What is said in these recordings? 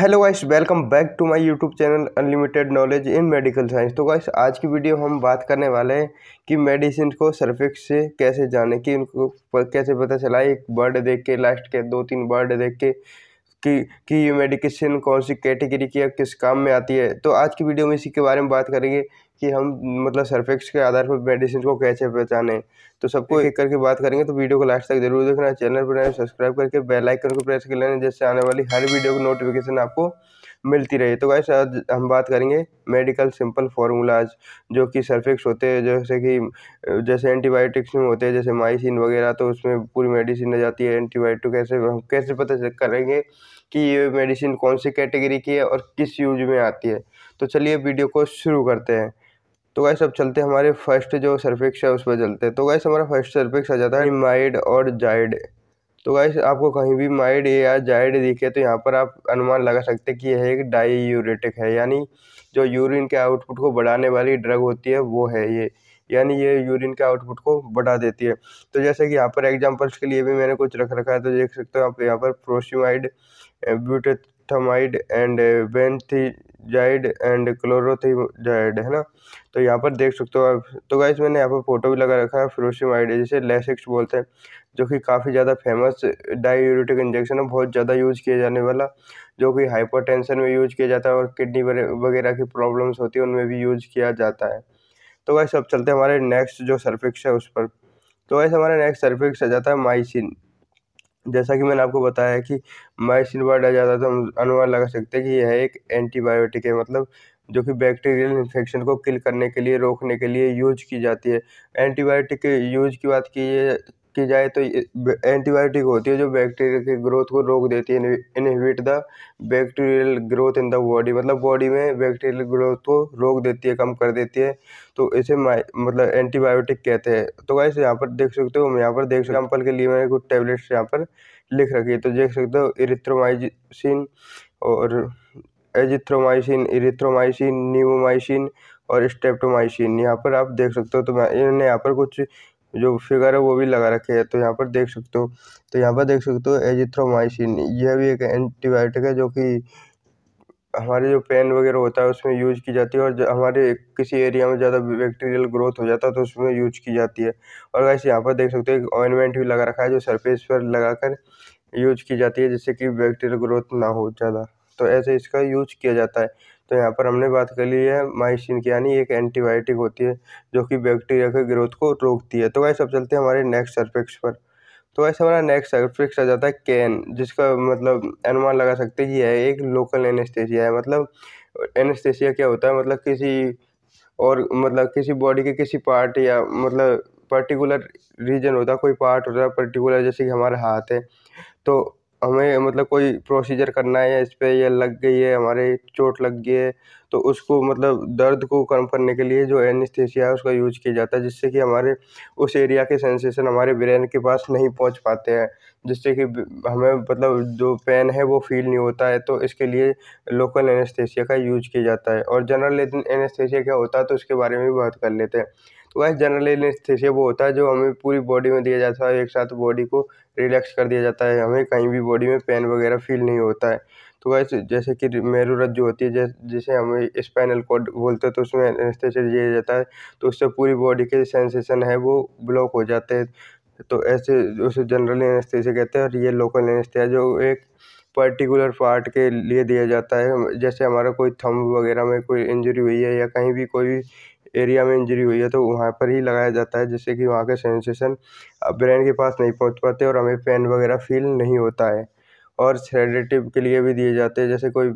hello guys welcome back to my YouTube channel unlimited knowledge in medical science तो guys आज की video हम बात करने वाले हैं कि मेडिसिन को सर्फिक्स से कैसे जाने कि उनको कैसे पता चला एक वर्ड देख के लास्ट के दो तीन वर्ड देख के कि कि ये मेडिकेशन कौन सी कैटेगरी की या किस काम में आती है तो आज की वीडियो में इसी के बारे में बात करेंगे कि हम मतलब सरफेक्स के आधार पर मेडिसिन को कैसे पहचाने तो सबको एक करके बात करेंगे तो वीडियो को लास्ट तक जरूर देखना चैनल पर सब्सक्राइब करके बेल आइकन को प्रेस कर लेना जिससे आने वाली हर वीडियो की नोटिफिकेशन आपको मिलती रहे तो गाइस आज हम बात करेंगे मेडिकल सिंपल फार्मूलाज जो कि सर्फिक्स होते हैं जैसे कि जैसे एंटीबायोटिक्स में होते हैं जैसे माइसिन वगैरह तो उसमें पूरी मेडिसिन आ जाती है एंटीबायोटिक कैसे हम कैसे पता करेंगे कि ये मेडिसिन कौन सी कैटेगरी की है और किस यूज में आती है तो चलिए वीडियो को शुरू करते हैं तो गाइस अब चलते हैं हमारे फर्स्ट जो सर्फिक्स है उस पर चलते हैं तो गाइस हमारा फर्स्ट सर्फिक्स आ जाता है माइड और जाइड तो गाइस आपको कहीं भी माइड या जाइड दिखे तो यहाँ पर आप अनुमान लगा सकते हैं कि यह एक डाई यूरेटिक है यानी जो यूरिन के आउटपुट को बढ़ाने वाली ड्रग होती है वो है ये यानी ये यूरिन के आउटपुट को बढ़ा देती है तो जैसे कि यहाँ पर एग्जाम्पल्स के लिए भी मैंने कुछ रख रखा है तो देख सकते हो आप यहाँ पर प्रोसीमाइड ब्यूटेथमाइड एंड बेंथी जाइड एंड क्लोरोथिजाइड है ना तो यहाँ पर देख सकते हो आप तो गाइज मैंने यहाँ पर फोटो भी लगा रखा है फ्रोशिमाइड जिसे लेसिक्स बोलते हैं जो कि काफ़ी ज़्यादा फेमस डायूरेटिक इंजेक्शन है बहुत ज़्यादा यूज किया जाने वाला जो कि हाइपरटेंशन में यूज किया जाता है और किडनी वगैरह की प्रॉब्लम्स होती है उनमें भी यूज किया जाता है तो वैसे अब चलते हैं हमारे नेक्स्ट जो सर्फिक्स है उस पर तो वैसे हमारा नेक्स्ट सर्फिक्स आ जाता है माइसिन जैसा कि मैंने आपको बताया कि माइसिन वर्ड आ जाता तो हम अनुमान लगा सकते हैं कि यह एक एंटीबायोटिक है मतलब जो कि बैक्टीरियल इन्फेक्शन को किल करने के लिए रोकने के लिए यूज की जाती है एंटीबायोटिक के यूज की बात की की जाए तो एंटीबायोटिक होती है जो बैक्टीरिया की ग्रोथ को रोक देती है inhibit the bacterial growth in the body मतलब बॉडी में बैक्टीरियल ग्रोथ को रोक देती है कम कर देती है तो इसे मतलब एंटीबायोटिक कहते हैं तो वैसे यहाँ पर देख सकते हो हम यहाँ पर देख सकते एग्जाम्पल के लिए मैंने कुछ टेबलेट्स यहाँ पर लिख रखी है तो देख सकते हो इरिथ्रोमाइसिन और एजिथ्रोमाइसिन इरिथ्रोमाइसिन न्यूमाइसिन और स्टेप्टोमाइसिन यहाँ पर आप देख सकते हो तो मैं इन्होंने यहाँ पर कुछ जो फिगर है वो भी लगा रखे है तो यहाँ पर देख सकते हो तो यहाँ पर देख सकते हो एजिथ्रोमाइसिन यह भी एक एंटीबायोटिक है जो कि हमारे जो पेन वगैरह होता है उसमें यूज की जाती है और हमारे किसी एरिया में ज़्यादा बैक्टीरियल ग्रोथ हो जाता है तो उसमें यूज की जाती है और वैसे यहाँ पर देख सकते हो एक ऑइनमेंट भी लगा रखा है जो सरफेस पर लगाकर यूज की जाती है जिससे कि बैक्टीरियल ग्रोथ ना हो ज़्यादा तो ऐसे इसका यूज किया जाता है तो यहाँ पर हमने बात कर ली है माइसिन की यानी एक एंटीबायोटिक होती है जो कि बैक्टीरिया के ग्रोथ को रोकती है तो वैसे अब चलते हैं हमारे नेक्स्ट सर्फेक्स पर तो वैसे हमारा नेक्स्ट सर्फेक्स आ जाता है कैन जिसका मतलब अनुमान लगा सकते हैं कि है एक लोकल एनेस्थेसिया है मतलब एनेस्थेसिया क्या होता है मतलब किसी और मतलब किसी बॉडी के किसी पार्ट या मतलब पर्टिकुलर रीजन होता है कोई पार्ट होता है पर्टिकुलर जैसे कि हमारे हाथ है तो हमें मतलब कोई प्रोसीजर करना है या इस पर यह लग गई है हमारे चोट लग गई है तो उसको मतलब दर्द को कम करने के लिए जो एनिस्थेसिया है उसका यूज किया जाता है जिससे कि हमारे उस एरिया के सेंसेशन हमारे ब्रेन के पास नहीं पहुंच पाते हैं जिससे कि हमें मतलब जो पेन है वो फील नहीं होता है तो इसके लिए लोकल एनेस्थीसिया का यूज किया जाता है और जनरल एनेस्थेसिया क्या होता है तो उसके बारे में भी बात कर लेते हैं वह जनरल एनेस्थीसिया वो होता है जो हमें पूरी बॉडी में दिया जाता है एक साथ बॉडी को रिलैक्स कर दिया जाता है हमें कहीं भी बॉडी में पेन वगैरह फील नहीं होता है तो वैसे जैसे कि मेरूरत जो होती है जैसे जिसे हमें स्पाइनल कॉर्ड बोलते हैं तो उसमें एनेस्थीसिया दिया जाता है तो उससे पूरी बॉडी के सेंसेशन है वो ब्लॉक हो जाते हैं तो ऐसे उसे जनरल एनेस्थीसिया कहते हैं और ये लोकल एनेस्थीसिया जो एक पर्टिकुलर पार्ट के लिए दिया जाता है जैसे हमारा कोई थंब वगैरह में कोई इंजरी हुई है या कहीं भी कोई भी एरिया में इंजरी हुई है तो वहाँ पर ही लगाया जाता है जिससे कि वहाँ के सेंसेशन ब्रेन के पास नहीं पहुँच पाते और हमें पेन वगैरह फील नहीं होता है और सेडेटिव के लिए भी दिए जाते हैं जैसे कोई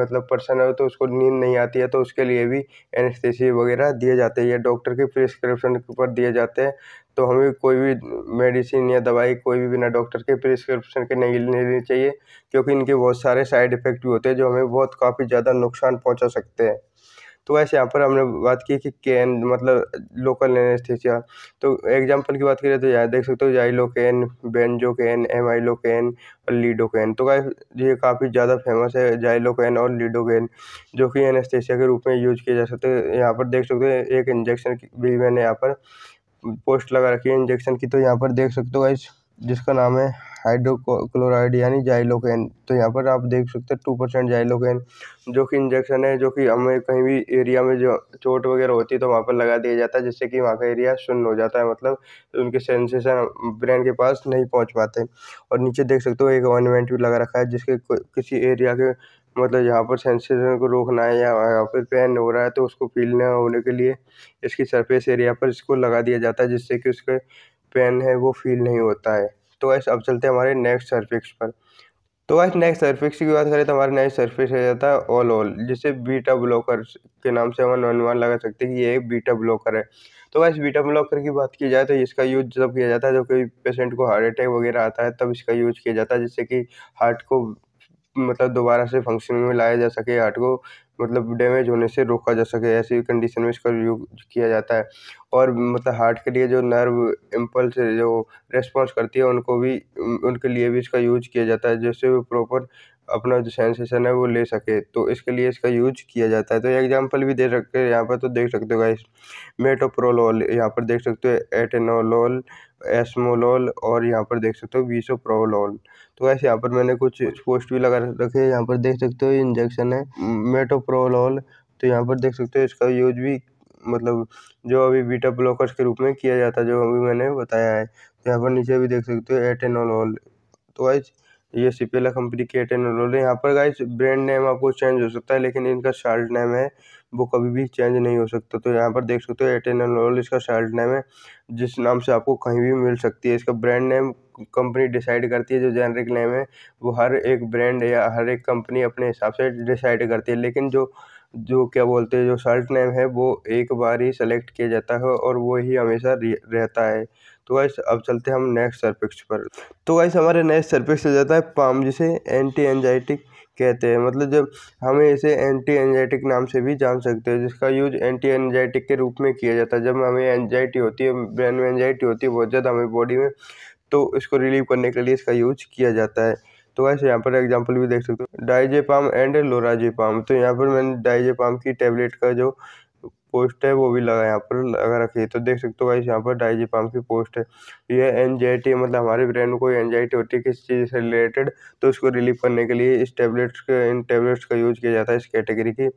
मतलब पर्सन है तो उसको नींद नहीं आती है तो उसके लिए भी एनेस्थेसी वगैरह दिए जाते हैं या डॉक्टर के प्रिस्क्रिप्शन पर दिए जाते हैं तो हमें कोई भी मेडिसिन या दवाई कोई भी बिना डॉक्टर के प्रिस्क्रिप्शन के नहीं लेनी चाहिए क्योंकि इनके बहुत सारे साइड इफ़ेक्ट भी होते हैं जो हमें बहुत काफ़ी ज़्यादा नुकसान पहुँचा सकते हैं तो वैसे यहाँ पर हमने बात की कि कैन मतलब लोकल एनेस्थीसिया तो एग्जाम्पल की बात करें तो यहाँ देख सकते हो जाइलोकैन बेंजोकैन एमाइलोकैन और लीडोकैन तो गाइस ये काफ़ी ज़्यादा फेमस है जाइलोकैन और लीडोकैन जो कि एनेस्थीसिया के रूप में यूज किए जा सकते हैं यहाँ पर देख सकते हो एक इंजेक्शन भी मैंने यहाँ पर पोस्ट लगा रखी है इंजेक्शन की तो यहाँ पर देख सकते हो गाइस जिसका नाम है हाइड्रोक्लोराइड यानी जाइलोकेन तो यहाँ पर आप देख सकते हैं टू परसेंट जाइलोकेन जो कि इंजेक्शन है जो कि हमें कहीं भी एरिया में जो चोट वगैरह होती है तो वहाँ पर लगा दिया जाता है जिससे कि वहाँ का एरिया सुन्न हो जाता है मतलब उनके सेंसेशन ब्रेन के पास नहीं पहुँच पाते और नीचे देख सकते हो एक ऑइनमेंट भी लगा रखा है जिसके किसी एरिया के मतलब यहाँ पर सेंसेशन को रोकना है या यहाँ पर पेन हो रहा है तो उसको फील न होने के लिए इसकी सरफेस एरिया पर इसको लगा दिया जाता है जिससे कि उसके पेन है वो फील नहीं होता है तो वैसे अब चलते हैं हमारे नेक्स्ट सर्फिक्स पर तो वैसे नेक्स्ट सर्फिक्स की बात करें तो हमारे नेक्स्ट सर्फिक्स रह जाता है ऑल ऑल जिसे बीटा ब्लॉकर के नाम से हम अनुमान लगा सकते हैं कि ये एक बीटा ब्लॉकर है तो वैसे बीटा ब्लॉकर की बात की जाए तो इसका यूज जब किया जाता है जो कोई पेशेंट को हार्ट अटैक वगैरह आता है तब इसका यूज किया जाता है जिससे कि हार्ट को मतलब दोबारा से फंक्शन में लाया जा सके हार्ट को मतलब डैमेज होने से रोका जा सके ऐसी कंडीशन में इसका यूज किया जाता है और मतलब हार्ट के लिए जो नर्व इम्पल्स जो रेस्पॉन्स करती है उनको भी उनके लिए भी इसका यूज किया जाता है जिससे वो प्रॉपर अपना जो सेंसेशन है वो ले सके तो इसके लिए इसका यूज किया जाता है तो एग्जाम्पल भी दे रखे यहाँ पर तो देख सकते हो गाइस मेटोप्रोलोल यहाँ पर देख सकते हो एटेनोलोल एसमोलॉल और यहाँ पर देख सकते हो वीसोप्रोलॉल तो वैसे यहाँ पर मैंने कुछ पोस्ट भी लगा रखे हैं यहाँ पर देख सकते हो इंजेक्शन है मेटोप्रोलॉल तो यहाँ पर देख सकते हो इसका यूज भी मतलब जो अभी बीटा ब्लॉकर्स के रूप में किया जाता है जो अभी मैंने बताया है तो यहाँ पर नीचे भी देख सकते हो एटेनोलॉल तो वाइज ये सिपेला कंपनी के टेन रोल है यहाँ पर गाइस ब्रांड नेम आपको चेंज हो सकता है लेकिन इनका शार्ट नेम है वो कभी भी चेंज नहीं हो सकता तो यहाँ पर देख सकते हो एटेन रोल इसका शार्ट नेम है जिस नाम से आपको कहीं भी मिल सकती है इसका ब्रांड नेम कंपनी डिसाइड करती है जो जेनरिक नेम है वो हर एक ब्रांड या हर एक कंपनी अपने हिसाब से डिसाइड करती है लेकिन जो जो क्या बोलते हैं जो शर्ट नेम है वो एक बार ही सेलेक्ट किया जाता है और वो ही हमेशा रहता है तो गाइस अब चलते हैं हम नेक्स्ट सर्फिक्स पर तो गाइस हमारे नेक्स्ट सर्फिक्स हो जाता है पाम जिसे एंटी एनजाइटिक कहते हैं मतलब जब हमें इसे एंटी एनजाइटिक नाम से भी जान सकते हैं जिसका यूज एंटी एनजाइटिक के रूप में किया जाता है जब हमें एनजाइटी होती है ब्रेन में एनजाइटी होती है बहुत ज़्यादा हमें बॉडी में तो इसको रिलीव करने के लिए इसका यूज किया जाता है तो वैसे यहाँ पर एग्जाम्पल भी देख सकते हो डाइजेपाम एंड लोराजेपाम तो यहाँ पर मैंने डाइजेपाम की टेबलेट का जो पोस्ट है वो भी लगा यहाँ पर लगा रखी है तो देख सकते हो गाइस यहाँ पर डाइजीपाम की पोस्ट है यह एनजाइटी मतलब हमारे ब्रेन में कोई एनजाइटी होती है किसी चीज़ से रिलेटेड तो उसको रिलीव करने के लिए इस टेबलेट्स के इन टेबलेट्स का यूज़ किया जाता है इस कैटेगरी की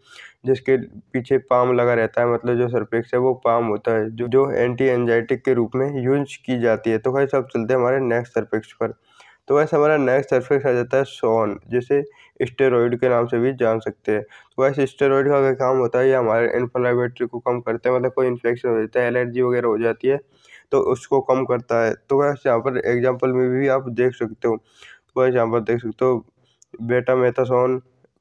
जिसके पीछे पाम लगा रहता है मतलब जो सरपेक्स है वो पाम होता है जो जो एंटी एनजाइटिक के रूप में यूज की जाती है तो भाई सब चलते हैं हमारे नेक्स्ट सरपेक्स पर तो वैसे हमारा नेक्स्ट सरफेक्स आ जाता है सोन जिसे स्टेरॉइड के नाम से भी जान सकते हैं तो वैसे स्टेरॉइड का क्या काम होता है ये हमारे इन्फ्लामेटरी को कम करते हैं मतलब कोई इन्फेक्शन हो जाता है एलर्जी वगैरह हो जाती है तो उसको कम करता है तो वैसे यहाँ पर एग्जाम्पल में भी आप देख सकते हो तो वैसे यहाँ पर देख सकते हो बेटा मेथासोन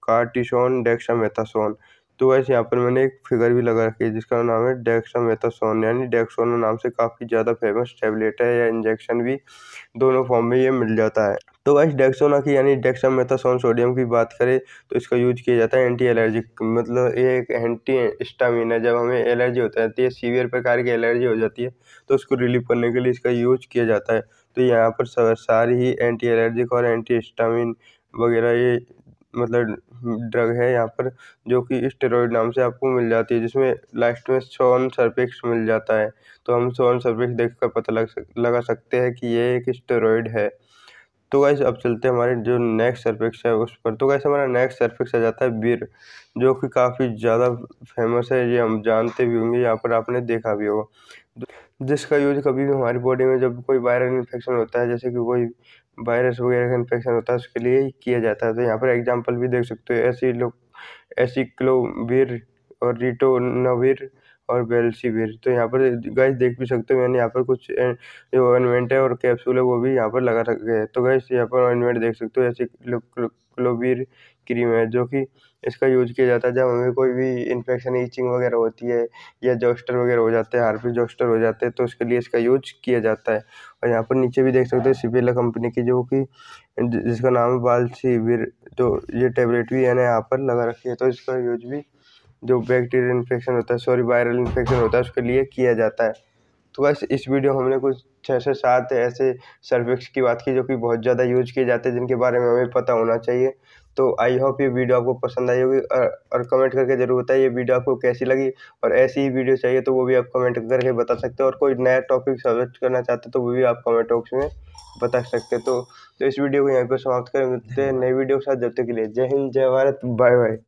कार्टिसोन मेथासोन तो वैसे यहाँ पर मैंने एक फिगर भी लगा रखी है जिसका नाम है डेक्सामेथासोन यानी डेक्सोना नाम से काफ़ी ज़्यादा फेमस टेबलेट है या इंजेक्शन भी दोनों फॉर्म में ये मिल जाता है तो वैसे डेक्सोना की यानी डेक्सामेथासोन सोडियम की बात करें तो इसका यूज किया जाता है एंटी एलर्जिक मतलब ये एक एंटी स्टामिन है जब हमें एलर्जी होता रहती है सीवियर तो प्रकार की एलर्जी हो जाती है तो उसको रिलीव करने के लिए इसका यूज किया जाता है तो यहाँ पर सारी ही एंटी एलर्जिक और एंटी स्टामिन वगैरह ये मतलब ड्रग है यहाँ पर जो कि स्टेरॉइड नाम से आपको मिल जाती है जिसमें लास्ट में सोन सर्पेक्स मिल जाता है तो हम सोन सर्फेक्स देख कर पता लग सक लगा सकते हैं कि ये एक स्टेरॉइड है तो वैसे अब चलते हैं हमारे जो नेक्स्ट सर्पेक्स है उस पर तो वैसे हमारा नेक्स्ट सर्पेक्स आ जाता है बीर जो कि काफ़ी ज़्यादा फेमस है ये हम जानते भी होंगे यहाँ पर आपने देखा भी होगा जिसका यूज़ कभी भी हमारी बॉडी में जब कोई वायरल इन्फेक्शन होता है जैसे कि कोई वायरस वगैरह का इन्फेक्शन होता है उसके लिए ही किया जाता है तो यहाँ पर एग्जांपल भी देख सकते हो ऐसी लोग एसिक्लोविर और रिटोनवीर और बेलसीवीर तो यहाँ पर गैस देख भी सकते हो मैंने यहाँ पर कुछ जो ऑइनमेंट है और कैप्सूल है वो भी यहाँ पर लगा रखे हैं तो गैस यहाँ पर ऑइनमेंट देख सकते हो ऐसे क्लोवीर क्रीम है जो कि इसका यूज किया जाता है जब हमें कोई भी इन्फेक्शन ईचिंग वगैरह होती है या जोस्टर वगैरह हो जाते हैं हार्पिस जोस्टर हो जाते हैं तो उसके लिए इसका यूज किया जाता है और यहाँ पर नीचे भी देख सकते हो सिपेला कंपनी की जो कि जिसका नाम है बाल तो ये टेबलेट भी ना यहाँ पर लगा रखी है तो इसका यूज भी जो बैक्टीरियल इन्फेक्शन होता है सॉरी वायरल इन्फेक्शन होता है उसके लिए किया जाता है तो बस इस वीडियो हमने कुछ छः से सात ऐसे सर्विक्स की बात की जो कि बहुत ज़्यादा यूज किए जाते हैं जिनके बारे में हमें पता होना चाहिए तो आई होप ये वीडियो आपको पसंद आई होगी और कमेंट करके जरूर बताइए ये वीडियो आपको कैसी लगी और ऐसी ही वीडियो चाहिए तो वो भी आप कमेंट करके बता सकते हो और कोई नया टॉपिक सजेस्ट करना चाहते हो तो वो भी आप कमेंट बॉक्स में बता सकते हो तो, तो इस वीडियो को यहाँ पर समाप्त करें मिलते हैं नई वीडियो के साथ जब तक के लिए जय हिंद जय भारत बाय बाय